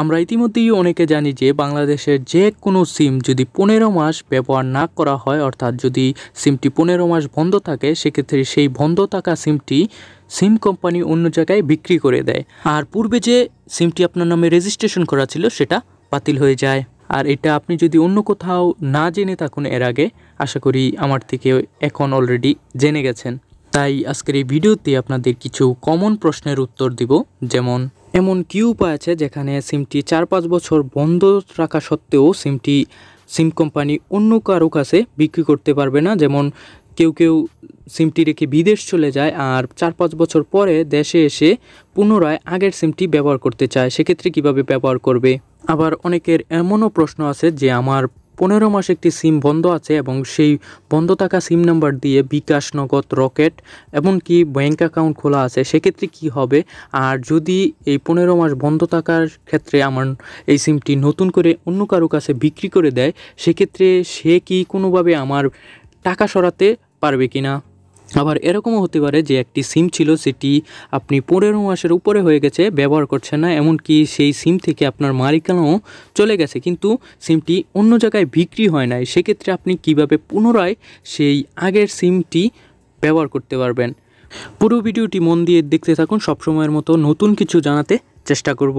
আমরা ইতিমধ্যেই অনেকে জানি যে বাংলাদেশের যে কোনো সিম যদি পনেরো মাস ব্যবহার না করা হয় অর্থাৎ যদি সিমটি পনেরো মাস বন্ধ থাকে সেক্ষেত্রে সেই বন্ধ থাকা সিমটি সিম কোম্পানি অন্য জায়গায় বিক্রি করে দেয় আর পূর্বে যে সিমটি আপনার নামে রেজিস্ট্রেশন করা ছিল সেটা বাতিল হয়ে যায় আর এটা আপনি যদি অন্য কোথাও না জেনে থাকুন এর আগে আশা করি আমার থেকে এখন অলরেডি জেনে গেছেন তাই আজকের এই ভিডিওতে আপনাদের কিছু কমন প্রশ্নের উত্তর দিব যেমন এমন কি উপায় আছে যেখানে সিমটি চার পাঁচ বছর বন্ধ রাখা সত্ত্বেও সিমটি সিম কোম্পানি অন্য কারো কাছে বিক্রি করতে পারবে না যেমন কেউ কেউ সিমটি রেখে বিদেশ চলে যায় আর চার পাঁচ বছর পরে দেশে এসে পুনরায় আগের সিমটি ব্যবহার করতে চায় সেক্ষেত্রে কিভাবে ব্যবহার করবে আবার অনেকের এমনও প্রশ্ন আছে যে আমার পনেরো মাস একটি সিম বন্ধ আছে এবং সেই বন্ধ থাকা সিম নাম্বার দিয়ে বিকাশ নগদ রকেট এমনকি ব্যাংক অ্যাকাউন্ট খোলা আছে সেক্ষেত্রে কি হবে আর যদি এই পনেরো মাস বন্ধ থাকার ক্ষেত্রে আমার এই সিমটি নতুন করে অন্য কারো কাছে বিক্রি করে দেয় সেক্ষেত্রে সে কি কোনোভাবে আমার টাকা সরাতে পারবে কিনা আবার এরকমও হতে পারে যে একটি সিম ছিল সেটি আপনি পনেরো মাসের উপরে হয়ে গেছে ব্যবহার করছেন না এমনকি সেই সিম থেকে আপনার মালিকানাও চলে গেছে কিন্তু সিমটি অন্য জায়গায় বিক্রি হয় নাই সেক্ষেত্রে আপনি কিভাবে পুনরায় সেই আগের সিমটি ব্যবহার করতে পারবেন পুরো ভিডিওটি মন দিয়ে দেখতে থাকুন সবসময়ের মতো নতুন কিছু জানাতে চেষ্টা করব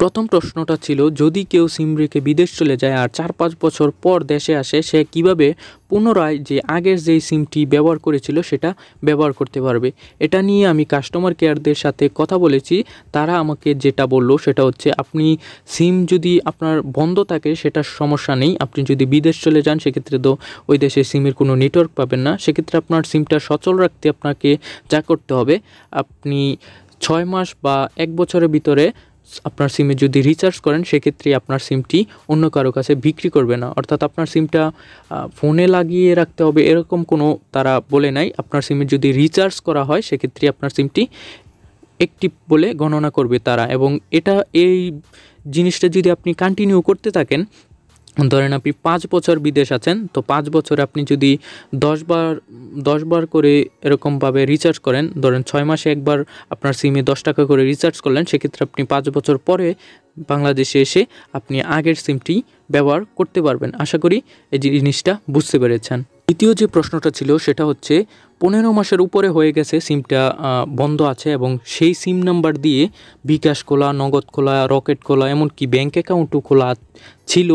প্রথম প্রশ্নটা ছিল যদি কেউ সিম রেখে বিদেশ চলে যায় আর চার পাঁচ বছর পর দেশে আসে সে কিভাবে পুনরায় যে আগের যেই সিমটি ব্যবহার করেছিল সেটা ব্যবহার করতে পারবে এটা নিয়ে আমি কাস্টমার কেয়ারদের সাথে কথা বলেছি তারা আমাকে যেটা বলল সেটা হচ্ছে আপনি সিম যদি আপনার বন্ধ থাকে সেটা সমস্যা নেই আপনি যদি বিদেশ চলে যান সেক্ষেত্রে তো ওই দেশে সিমের কোনো নেটওয়ার্ক পাবেন না সেক্ষেত্রে আপনার সিমটা সচল রাখতে আপনাকে যা করতে হবে আপনি ছয় মাস বা এক বছরের ভিতরে আপনার সিমে যদি রিচার্জ করেন সেক্ষেত্রে আপনার সিমটি অন্য কারো কাছে বিক্রি করবে না অর্থাৎ আপনার সিমটা ফোনে লাগিয়ে রাখতে হবে এরকম কোনো তারা বলে নাই আপনার সিমে যদি রিচার্জ করা হয় সেক্ষেত্রে আপনার সিমটি একটি বলে গণনা করবে তারা এবং এটা এই জিনিসটা যদি আপনি কন্টিনিউ করতে থাকেন ধরেন আপনি পাঁচ বছর বিদেশ আছেন তো পাঁচ বছর আপনি যদি দশবার দশবার করে এরকমভাবে রিচার্জ করেন ধরেন ছয় মাসে একবার আপনার সিমে দশ টাকা করে রিচার্জ করলেন সেক্ষেত্রে আপনি পাঁচ বছর পরে বাংলাদেশে এসে আপনি আগের সিমটি ব্যবহার করতে পারবেন আশা করি এই জিনিসটা বুঝতে পেরেছেন দ্বিতীয় যে প্রশ্নটা ছিল সেটা হচ্ছে পনেরো মাসের উপরে হয়ে গেছে সিমটা বন্ধ আছে এবং সেই সিম নাম্বার দিয়ে বিকাশ খোলা নগদ খোলা রকেট খোলা এমনকি ব্যাঙ্ক অ্যাকাউন্টও খোলা ছিল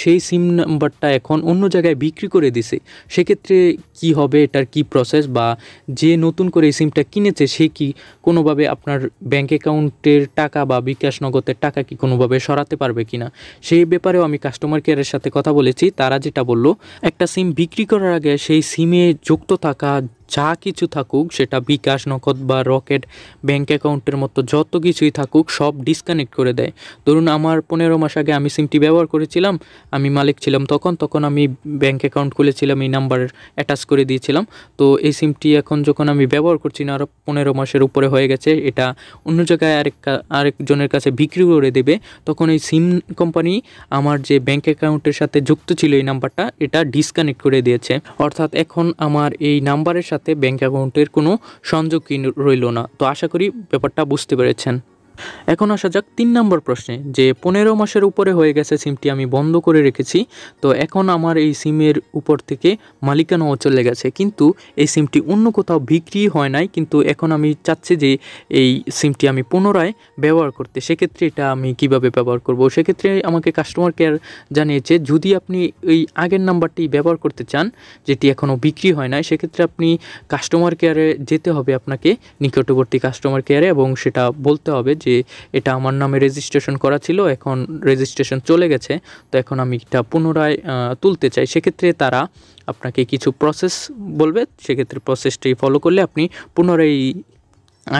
সেই সিম নাম্বারটা এখন অন্য জায়গায় বিক্রি করে দিছে সেক্ষেত্রে কি হবে এটার কি প্রসেস বা যে নতুন করে এই সিমটা কিনেছে সে কি কোনোভাবে আপনার ব্যাঙ্ক অ্যাকাউন্টের টাকা বা বিকাশ নগদের টাকা কি কোনোভাবে সরাতে পারবে কি না সেই ব্যাপারেও আমি কাস্টমার কেয়ারের সাথে কথা বলেছি তারা যেটা বলল একটা সিম বিক্রি করার আগে সেই সিমে যুক্ত থাকা যা কিছু থাকুক সেটা বিকাশ নগদ বা রকেট ব্যাঙ্ক অ্যাকাউন্টের মতো যত কিছুই থাকুক সব ডিসকানেক্ট করে দেয় ধরুন আমার পনেরো মাস আগে আমি সিমটি ব্যবহার করেছিলাম আমি মালিক ছিলাম তখন তখন আমি ব্যাঙ্ক অ্যাকাউন্ট খুলেছিলাম এই নাম্বার অ্যাটাচ করে দিয়েছিলাম তো এই সিমটি এখন যখন আমি ব্যবহার করছি না আরও পনেরো মাসের উপরে হয়ে গেছে এটা অন্য জায়গায় আরেক আরেকজনের কাছে বিক্রি করে দেবে তখন এই সিম কোম্পানি আমার যে ব্যাঙ্ক অ্যাকাউন্টের সাথে যুক্ত ছিল এই নাম্বারটা এটা ডিসকানেক্ট করে দিয়েছে অর্থাৎ এখন আমার এই নাম্বারের সাথে ব্যাঙ্ক অ্যাকাউন্টের কোনো সংযোগ রইল না তো আশা করি ব্যাপারটা বুঝতে পেরেছেন এখন আসা যাক তিন নম্বর প্রশ্নে যে পনেরো মাসের উপরে হয়ে গেছে সিমটি আমি বন্ধ করে রেখেছি তো এখন আমার এই সিমের উপর থেকে মালিকানাও চলে গেছে কিন্তু এই সিমটি অন্য কোথাও বিক্রি হয় নাই কিন্তু এখন আমি চাচ্ছি যে এই সিমটি আমি পুনরায় ব্যবহার করতে সেক্ষেত্রে এটা আমি কিভাবে ব্যবহার করব সেক্ষেত্রে আমাকে কাস্টমার কেয়ার জানিয়েছে যদি আপনি এই আগের নাম্বারটি ব্যবহার করতে চান যেটি এখনও বিক্রি হয় নাই সেক্ষেত্রে আপনি কাস্টমার কেয়ারে যেতে হবে আপনাকে নিকটবর্তী কাস্টমার কেয়ারে এবং সেটা বলতে হবে যে এটা আমার নামে রেজিস্ট্রেশন করা ছিল এখন রেজিস্ট্রেশন চলে গেছে তো এখন আমি এটা পুনরায় তুলতে চাই সেক্ষেত্রে তারা আপনাকে কিছু প্রসেস বলবে সেক্ষেত্রে প্রসেসটি ফলো করলে আপনি পুনরায়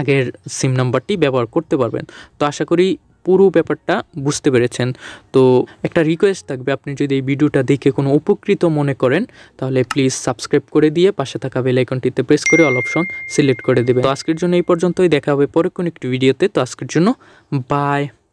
আগের সিম নাম্বারটি ব্যবহার করতে পারবেন তো আশা করি পুরো ব্যাপারটা বুঝতে পেরেছেন তো একটা রিকোয়েস্ট থাকবে আপনি যদি এই ভিডিওটা দেখে কোনো উপকৃত মনে করেন তাহলে প্লিজ সাবস্ক্রাইব করে দিয়ে পাশে থাকা বেলাইকনটিতে প্রেস করে অল অপশন সিলেক্ট করে দেবে তো আজকের জন্য এই পর্যন্তই দেখা হবে পরে কোনো একটি ভিডিওতে তো আজকের জন্য বাই